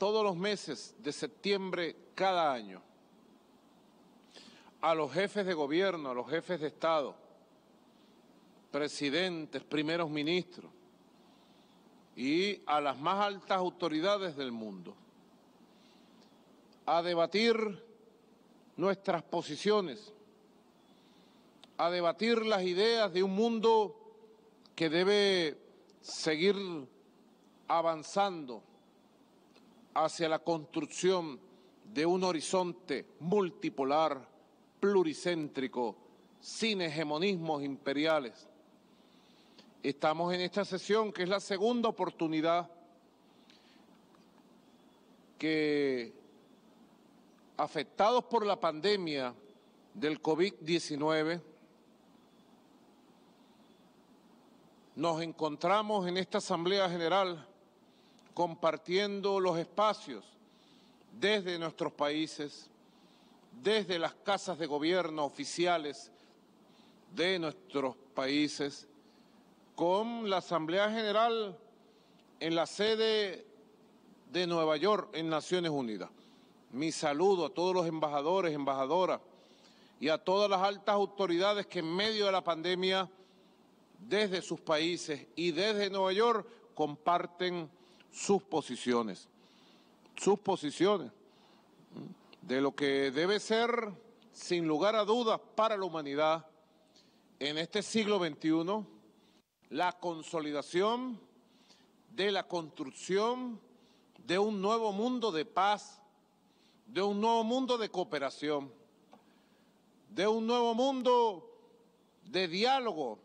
todos los meses de septiembre cada año a los jefes de gobierno, a los jefes de Estado, presidentes, primeros ministros y a las más altas autoridades del mundo a debatir nuestras posiciones, a debatir las ideas de un mundo que debe seguir avanzando hacia la construcción de un horizonte multipolar, pluricéntrico, sin hegemonismos imperiales. Estamos en esta sesión que es la segunda oportunidad que afectados por la pandemia del COVID-19 nos encontramos en esta Asamblea General compartiendo los espacios desde nuestros países, desde las casas de gobierno oficiales de nuestros países, con la Asamblea General en la sede de Nueva York en Naciones Unidas. Mi saludo a todos los embajadores, embajadoras y a todas las altas autoridades que en medio de la pandemia, desde sus países y desde Nueva York, comparten sus posiciones, sus posiciones de lo que debe ser, sin lugar a dudas, para la humanidad en este siglo XXI, la consolidación de la construcción de un nuevo mundo de paz, de un nuevo mundo de cooperación, de un nuevo mundo de diálogo,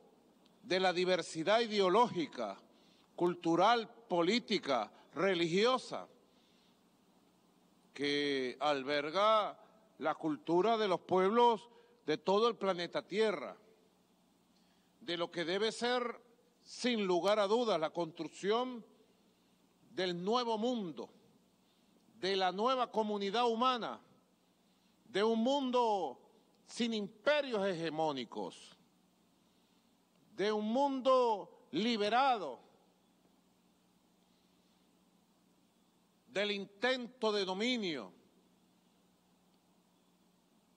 de la diversidad ideológica, cultural, política, religiosa, que alberga la cultura de los pueblos de todo el planeta Tierra, de lo que debe ser, sin lugar a dudas, la construcción del nuevo mundo, de la nueva comunidad humana, de un mundo sin imperios hegemónicos, de un mundo liberado del intento de dominio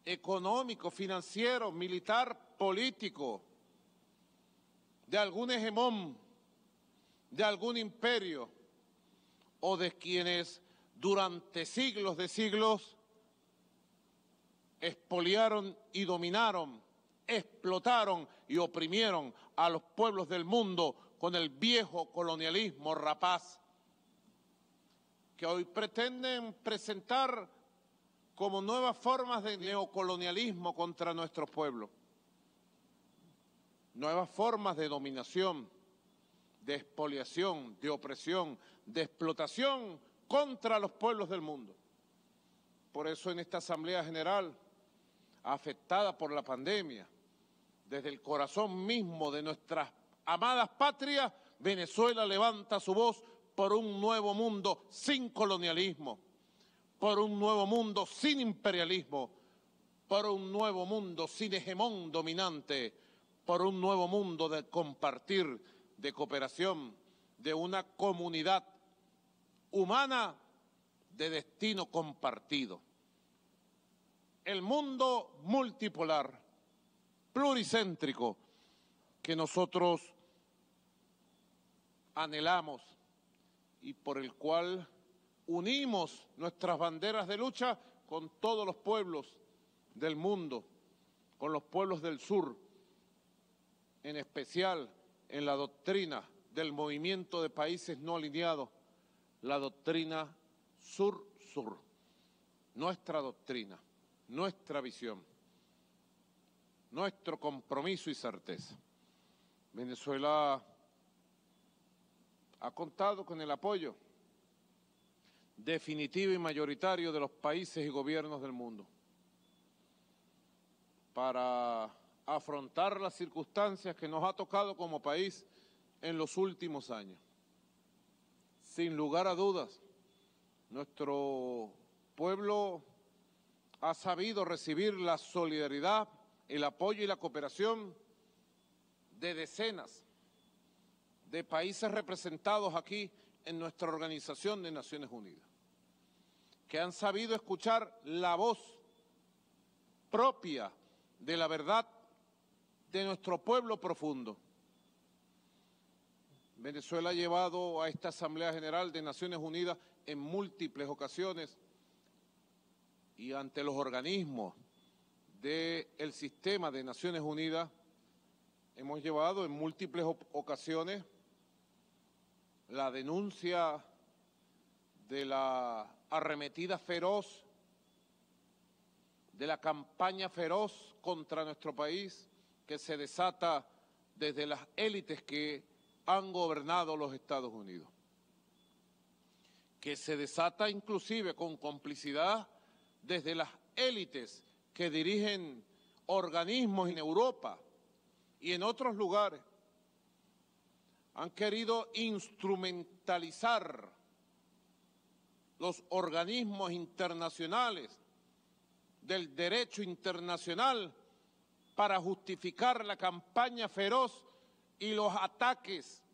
económico, financiero, militar, político, de algún hegemón, de algún imperio, o de quienes durante siglos de siglos expoliaron y dominaron, explotaron y oprimieron a los pueblos del mundo con el viejo colonialismo rapaz que hoy pretenden presentar como nuevas formas de neocolonialismo contra nuestros pueblos, nuevas formas de dominación, de expoliación, de opresión, de explotación contra los pueblos del mundo. Por eso en esta Asamblea General, afectada por la pandemia, desde el corazón mismo de nuestras amadas patrias, Venezuela levanta su voz por un nuevo mundo sin colonialismo, por un nuevo mundo sin imperialismo, por un nuevo mundo sin hegemón dominante, por un nuevo mundo de compartir, de cooperación, de una comunidad humana de destino compartido. El mundo multipolar, pluricéntrico, que nosotros anhelamos y por el cual unimos nuestras banderas de lucha con todos los pueblos del mundo, con los pueblos del sur, en especial en la doctrina del movimiento de países no alineados, la doctrina sur-sur, nuestra doctrina, nuestra visión, nuestro compromiso y certeza. Venezuela ha contado con el apoyo definitivo y mayoritario de los países y gobiernos del mundo para afrontar las circunstancias que nos ha tocado como país en los últimos años. Sin lugar a dudas, nuestro pueblo ha sabido recibir la solidaridad, el apoyo y la cooperación de decenas de países representados aquí en nuestra Organización de Naciones Unidas, que han sabido escuchar la voz propia de la verdad de nuestro pueblo profundo. Venezuela ha llevado a esta Asamblea General de Naciones Unidas en múltiples ocasiones y ante los organismos del sistema de Naciones Unidas hemos llevado en múltiples ocasiones la denuncia de la arremetida feroz, de la campaña feroz contra nuestro país que se desata desde las élites que han gobernado los Estados Unidos, que se desata inclusive con complicidad desde las élites que dirigen organismos en Europa y en otros lugares han querido instrumentalizar los organismos internacionales del derecho internacional para justificar la campaña feroz y los ataques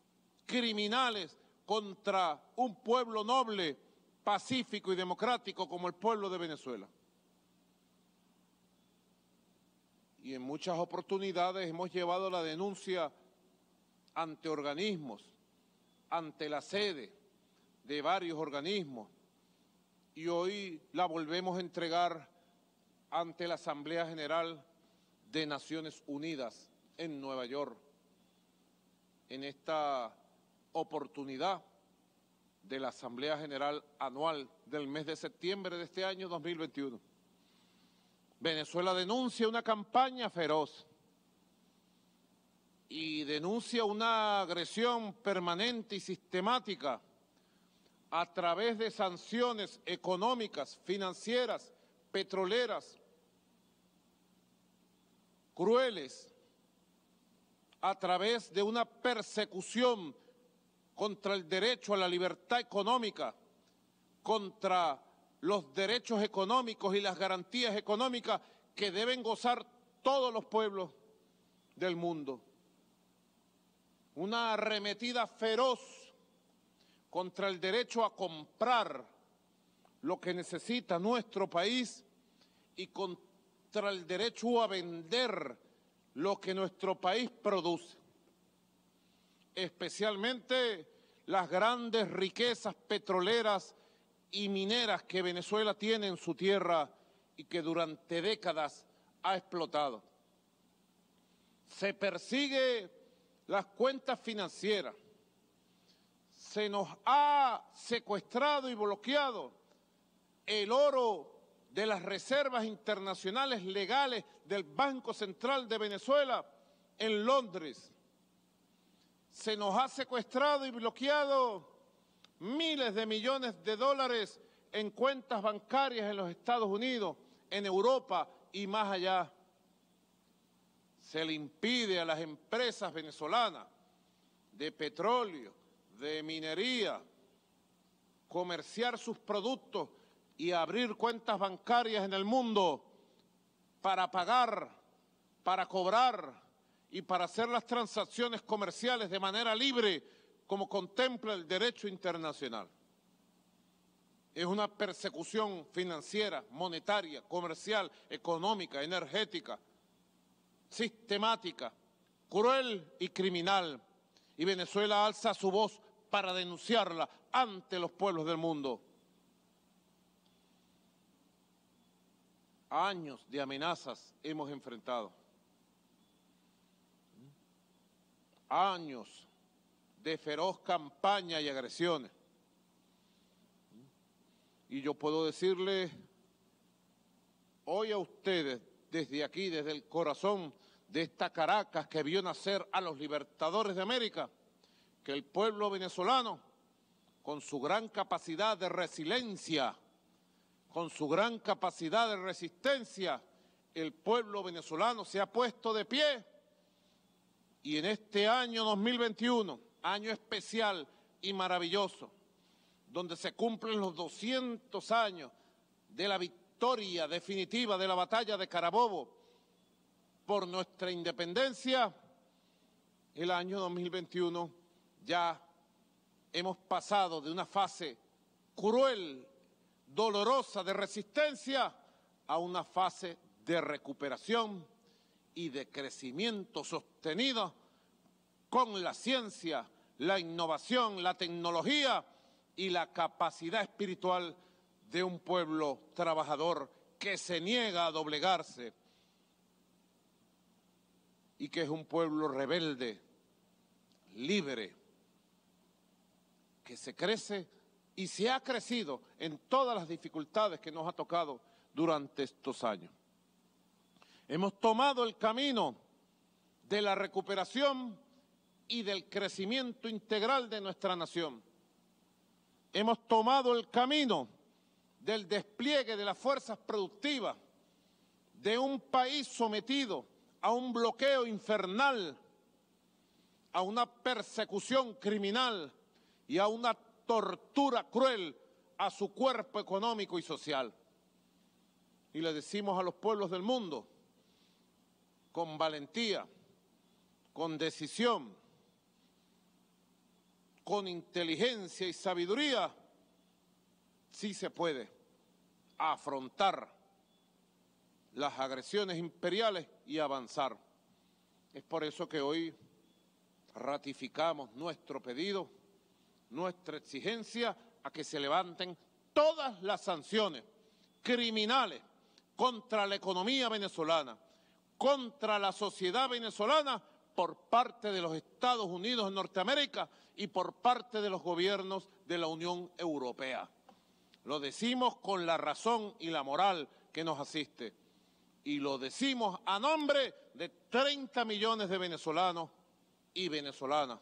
criminales contra un pueblo noble, pacífico y democrático como el pueblo de Venezuela. Y en muchas oportunidades hemos llevado la denuncia ante organismos, ante la sede de varios organismos y hoy la volvemos a entregar ante la Asamblea General de Naciones Unidas en Nueva York. En esta oportunidad de la Asamblea General Anual del mes de septiembre de este año 2021. Venezuela denuncia una campaña feroz y denuncia una agresión permanente y sistemática a través de sanciones económicas, financieras, petroleras, crueles, a través de una persecución contra el derecho a la libertad económica, contra los derechos económicos y las garantías económicas que deben gozar todos los pueblos del mundo una arremetida feroz contra el derecho a comprar lo que necesita nuestro país y contra el derecho a vender lo que nuestro país produce, especialmente las grandes riquezas petroleras y mineras que Venezuela tiene en su tierra y que durante décadas ha explotado. Se persigue las cuentas financieras. Se nos ha secuestrado y bloqueado el oro de las reservas internacionales legales del Banco Central de Venezuela en Londres. Se nos ha secuestrado y bloqueado miles de millones de dólares en cuentas bancarias en los Estados Unidos, en Europa y más allá se le impide a las empresas venezolanas de petróleo, de minería, comerciar sus productos y abrir cuentas bancarias en el mundo para pagar, para cobrar y para hacer las transacciones comerciales de manera libre como contempla el derecho internacional. Es una persecución financiera, monetaria, comercial, económica, energética, sistemática, cruel y criminal. Y Venezuela alza su voz para denunciarla ante los pueblos del mundo. Años de amenazas hemos enfrentado. Años de feroz campaña y agresiones. Y yo puedo decirle hoy a ustedes, desde aquí, desde el corazón de esta Caracas que vio nacer a los libertadores de América, que el pueblo venezolano, con su gran capacidad de resiliencia, con su gran capacidad de resistencia, el pueblo venezolano se ha puesto de pie y en este año 2021, año especial y maravilloso, donde se cumplen los 200 años de la victoria definitiva de la batalla de Carabobo, por nuestra independencia, el año 2021 ya hemos pasado de una fase cruel, dolorosa de resistencia a una fase de recuperación y de crecimiento sostenido con la ciencia, la innovación, la tecnología y la capacidad espiritual de un pueblo trabajador que se niega a doblegarse y que es un pueblo rebelde, libre, que se crece y se ha crecido en todas las dificultades que nos ha tocado durante estos años. Hemos tomado el camino de la recuperación y del crecimiento integral de nuestra nación. Hemos tomado el camino del despliegue de las fuerzas productivas de un país sometido a un bloqueo infernal, a una persecución criminal y a una tortura cruel a su cuerpo económico y social. Y le decimos a los pueblos del mundo, con valentía, con decisión, con inteligencia y sabiduría, sí se puede afrontar las agresiones imperiales y avanzar. Es por eso que hoy ratificamos nuestro pedido, nuestra exigencia a que se levanten todas las sanciones criminales contra la economía venezolana, contra la sociedad venezolana por parte de los Estados Unidos de Norteamérica y por parte de los gobiernos de la Unión Europea. Lo decimos con la razón y la moral que nos asiste y lo decimos a nombre de 30 millones de venezolanos y venezolanas.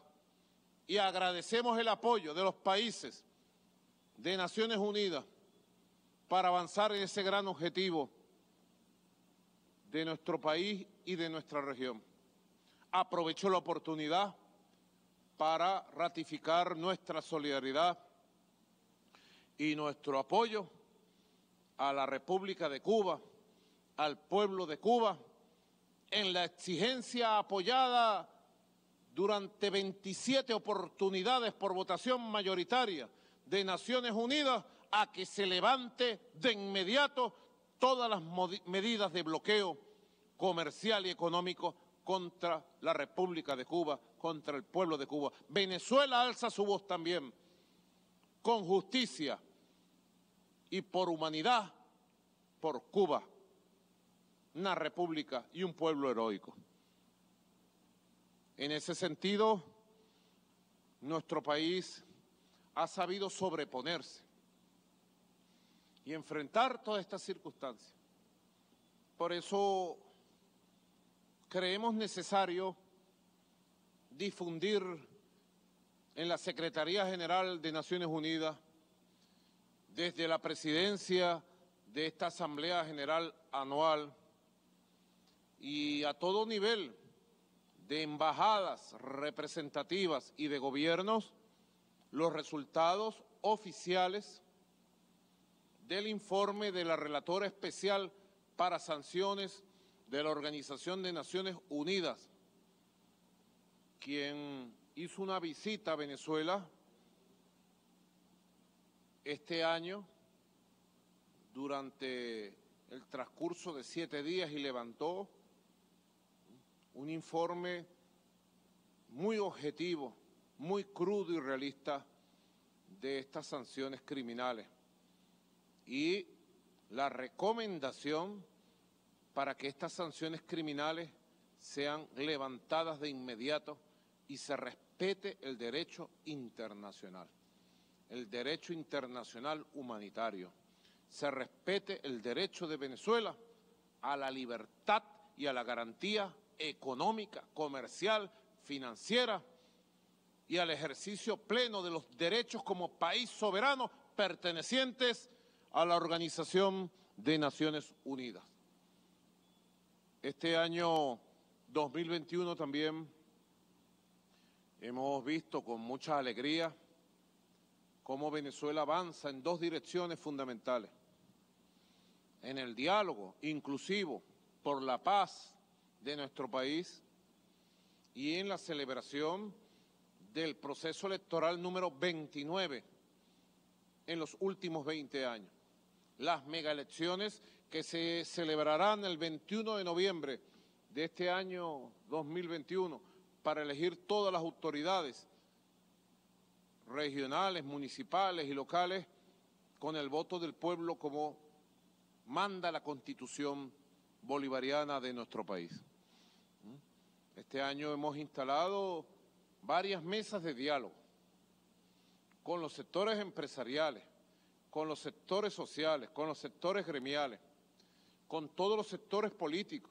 Y agradecemos el apoyo de los países de Naciones Unidas para avanzar en ese gran objetivo de nuestro país y de nuestra región. Aprovecho la oportunidad para ratificar nuestra solidaridad y nuestro apoyo a la República de Cuba al pueblo de Cuba en la exigencia apoyada durante 27 oportunidades por votación mayoritaria de Naciones Unidas a que se levante de inmediato todas las medidas de bloqueo comercial y económico contra la República de Cuba, contra el pueblo de Cuba. Venezuela alza su voz también con justicia y por humanidad por Cuba una república y un pueblo heroico. En ese sentido, nuestro país ha sabido sobreponerse y enfrentar todas estas circunstancias. Por eso creemos necesario difundir en la Secretaría General de Naciones Unidas, desde la presidencia de esta Asamblea General Anual, y a todo nivel de embajadas representativas y de gobiernos los resultados oficiales del informe de la relatora especial para sanciones de la Organización de Naciones Unidas, quien hizo una visita a Venezuela este año durante el transcurso de siete días y levantó un informe muy objetivo, muy crudo y realista de estas sanciones criminales y la recomendación para que estas sanciones criminales sean levantadas de inmediato y se respete el derecho internacional, el derecho internacional humanitario, se respete el derecho de Venezuela a la libertad y a la garantía económica, comercial, financiera y al ejercicio pleno de los derechos como país soberano pertenecientes a la Organización de Naciones Unidas. Este año 2021 también hemos visto con mucha alegría cómo Venezuela avanza en dos direcciones fundamentales. En el diálogo inclusivo por la paz de nuestro país y en la celebración del proceso electoral número 29 en los últimos 20 años. Las megaelecciones que se celebrarán el 21 de noviembre de este año 2021 para elegir todas las autoridades regionales, municipales y locales con el voto del pueblo como manda la constitución bolivariana de nuestro país. Este año hemos instalado varias mesas de diálogo con los sectores empresariales, con los sectores sociales, con los sectores gremiales, con todos los sectores políticos.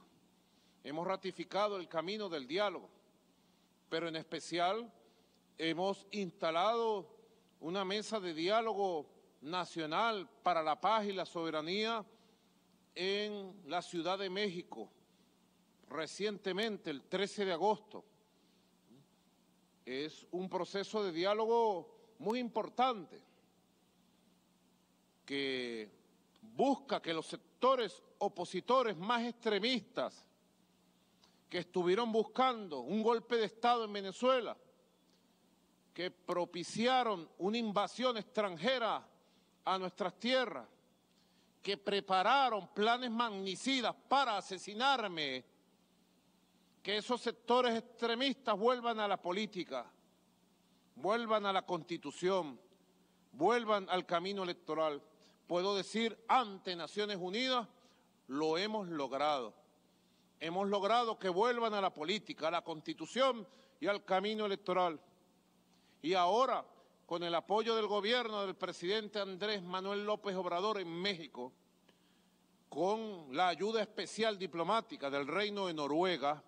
Hemos ratificado el camino del diálogo, pero en especial hemos instalado una mesa de diálogo nacional para la paz y la soberanía en la Ciudad de México, recientemente, el 13 de agosto. Es un proceso de diálogo muy importante que busca que los sectores opositores más extremistas que estuvieron buscando un golpe de Estado en Venezuela, que propiciaron una invasión extranjera a nuestras tierras, que prepararon planes magnicidas para asesinarme que esos sectores extremistas vuelvan a la política, vuelvan a la constitución, vuelvan al camino electoral. Puedo decir, ante Naciones Unidas, lo hemos logrado. Hemos logrado que vuelvan a la política, a la constitución y al camino electoral. Y ahora, con el apoyo del gobierno del presidente Andrés Manuel López Obrador en México, con la ayuda especial diplomática del Reino de Noruega,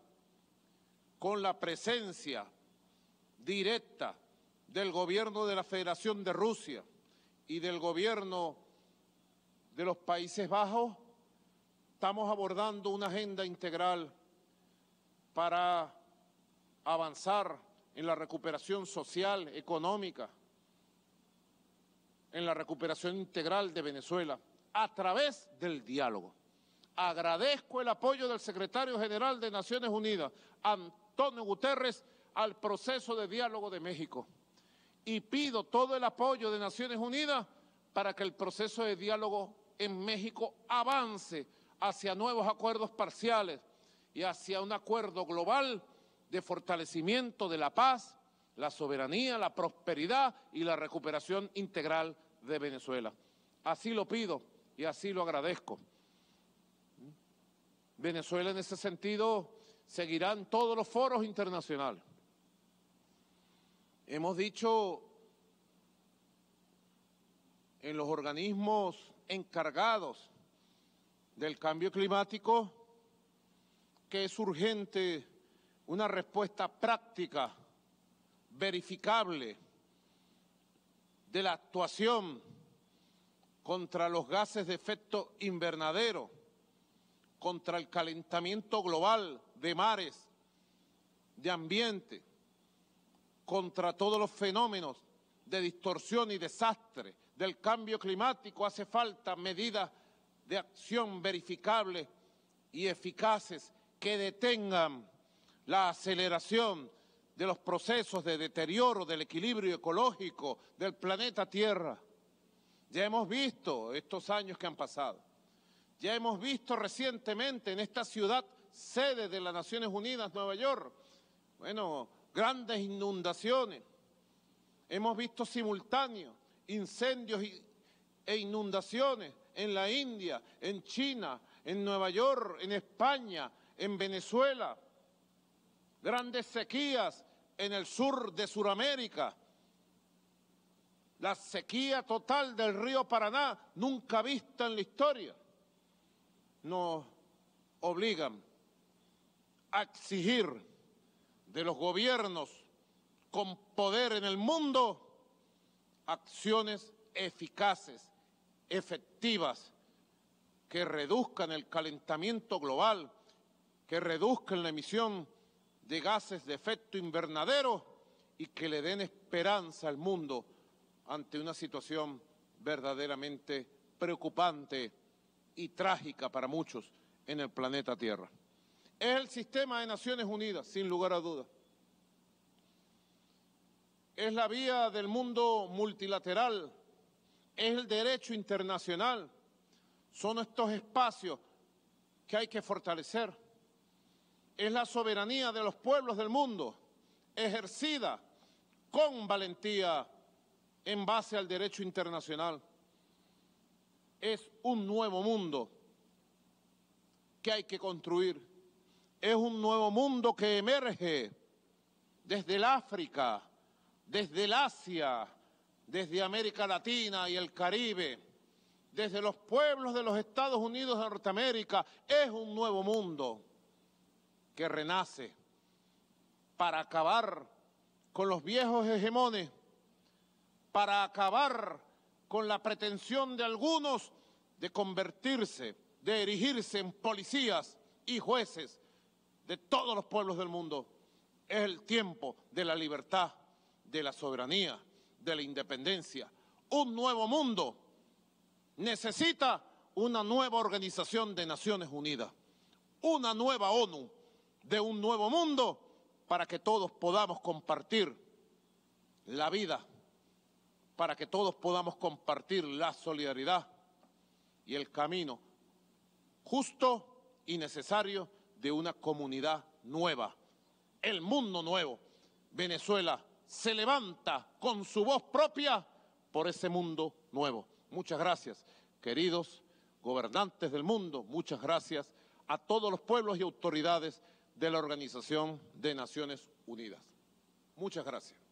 con la presencia directa del gobierno de la Federación de Rusia y del gobierno de los Países Bajos, estamos abordando una agenda integral para avanzar en la recuperación social, económica, en la recuperación integral de Venezuela, a través del diálogo. Agradezco el apoyo del secretario general de Naciones Unidas, Antonio Guterres al proceso de diálogo de México. Y pido todo el apoyo de Naciones Unidas para que el proceso de diálogo en México avance hacia nuevos acuerdos parciales y hacia un acuerdo global de fortalecimiento de la paz, la soberanía, la prosperidad y la recuperación integral de Venezuela. Así lo pido y así lo agradezco. Venezuela en ese sentido seguirán todos los foros internacionales. Hemos dicho en los organismos encargados del cambio climático que es urgente una respuesta práctica, verificable, de la actuación contra los gases de efecto invernadero contra el calentamiento global de mares, de ambiente, contra todos los fenómenos de distorsión y desastre del cambio climático, hace falta medidas de acción verificables y eficaces que detengan la aceleración de los procesos de deterioro del equilibrio ecológico del planeta Tierra. Ya hemos visto estos años que han pasado. Ya hemos visto recientemente en esta ciudad sede de las Naciones Unidas, Nueva York, bueno, grandes inundaciones. Hemos visto simultáneos incendios e inundaciones en la India, en China, en Nueva York, en España, en Venezuela. Grandes sequías en el sur de Sudamérica. La sequía total del río Paraná, nunca vista en la historia nos obligan a exigir de los gobiernos con poder en el mundo acciones eficaces, efectivas, que reduzcan el calentamiento global, que reduzcan la emisión de gases de efecto invernadero y que le den esperanza al mundo ante una situación verdaderamente preocupante y trágica para muchos en el planeta Tierra. Es el sistema de Naciones Unidas, sin lugar a dudas. Es la vía del mundo multilateral, es el derecho internacional, son estos espacios que hay que fortalecer. Es la soberanía de los pueblos del mundo, ejercida con valentía en base al derecho internacional es un nuevo mundo que hay que construir. Es un nuevo mundo que emerge desde el África, desde el Asia, desde América Latina y el Caribe, desde los pueblos de los Estados Unidos de Norteamérica. Es un nuevo mundo que renace para acabar con los viejos hegemones, para acabar con la pretensión de algunos de convertirse, de erigirse en policías y jueces de todos los pueblos del mundo. Es el tiempo de la libertad, de la soberanía, de la independencia. Un nuevo mundo necesita una nueva organización de Naciones Unidas, una nueva ONU de un nuevo mundo para que todos podamos compartir la vida, para que todos podamos compartir la solidaridad, y el camino justo y necesario de una comunidad nueva. El mundo nuevo. Venezuela se levanta con su voz propia por ese mundo nuevo. Muchas gracias, queridos gobernantes del mundo. Muchas gracias a todos los pueblos y autoridades de la Organización de Naciones Unidas. Muchas gracias.